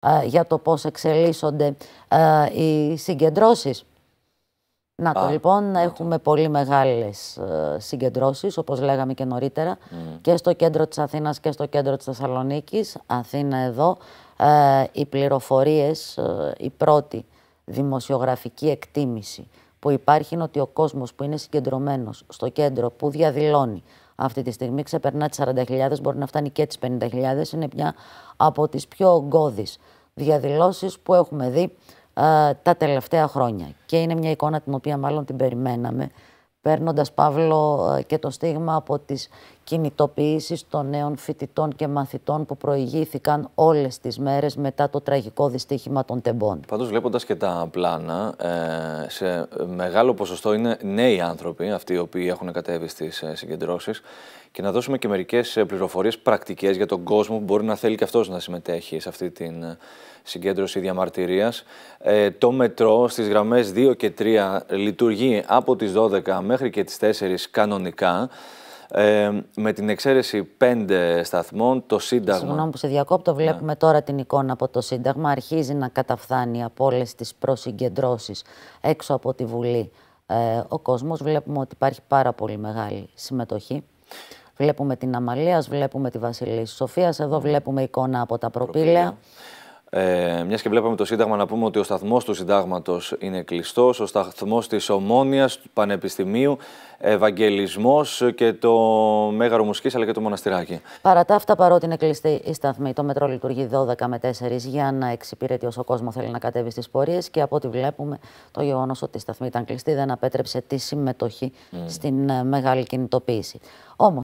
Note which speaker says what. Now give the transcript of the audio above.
Speaker 1: Ε, για το πώς εξελίσσονται ε, οι συγκεντρώσεις. Να το λοιπόν, έχουμε πολύ μεγάλες ε, συγκεντρώσεις, όπως λέγαμε και νωρίτερα, και στο κέντρο της Αθήνας και στο κέντρο της Θεσσαλονίκης. Αθήνα εδώ, οι πληροφορίες, η πρώτη δημοσιογραφική εκτίμηση που υπάρχει είναι ότι ο κόσμος που είναι συγκεντρωμένος στο κέντρο, που διαδηλώνει, αυτή τη στιγμή. Ξεπερνά τις 40.000, μπορεί να φτάνει και τις 50.000. Είναι μια από τις πιο ογκώδεις διαδηλώσεις που έχουμε δει ε, τα τελευταία χρόνια. Και είναι μια εικόνα την οποία μάλλον την περιμέναμε παίρνοντας παύλο ε, και το στίγμα από τις κινητοποιήσεις των νέων φοιτητών και μαθητών που προηγήθηκαν όλες τις μέρες μετά το τραγικό δυστύχημα των τεμπών.
Speaker 2: Πάντως βλέποντας και τα πλάνα, ε, σε μεγάλο ποσοστό είναι νέοι άνθρωποι αυτοί οι οποίοι έχουν κατέβει στις ε, συγκεντρώσεις και να δώσουμε και μερικές πληροφορίες πρακτικές για τον κόσμο που μπορεί να θέλει και αυτός να συμμετέχει σε αυτή την συγκέντρωση διαμαρτυρίας. Το μετρό στις γραμμές 2 και 3 λειτουργεί από τις 12 μέχρι και τις 4 κανονικά. Ε, με την εξαίρεση πέντε σταθμών, το Σύνταγμα. Συγγνώμη που
Speaker 1: σε διακόπτω, ναι. βλέπουμε τώρα την εικόνα από το Σύνταγμα. Αρχίζει να καταφθάνει από όλες τις προσυγκεντρώσεις έξω από τη Βουλή ε, ο κόσμος. Βλέπουμε ότι υπάρχει πάρα πολύ μεγάλη συμμετοχή. Βλέπουμε την Αμαλίας, βλέπουμε τη Βασιλή Σοφίας. Εδώ βλέπουμε εικόνα από τα προπήλαια. προπήλαια.
Speaker 2: Ε, Μιας και βλέπαμε το Σύνταγμα να πούμε ότι ο σταθμός του Συντάγματος είναι κλειστός, ο σταθμός της Ομόνιας, του Πανεπιστημίου, Ευαγγελισμός και το Μέγαρο Μουσικής αλλά και το Μοναστηράκι.
Speaker 1: Παρά τα αυτά, παρότι είναι κλειστή η σταθμή, το μετρό λειτουργεί 12 με 4 για να εξυπηρετεί όσο κόσμο θέλει να κατέβει στις πορείες και από ό,τι βλέπουμε, το γεγονός ότι η σταθμή ήταν κλειστή δεν απέτρεψε τη συμμετοχή mm. στην ε, μεγάλη κινητοποίηση. Όμως.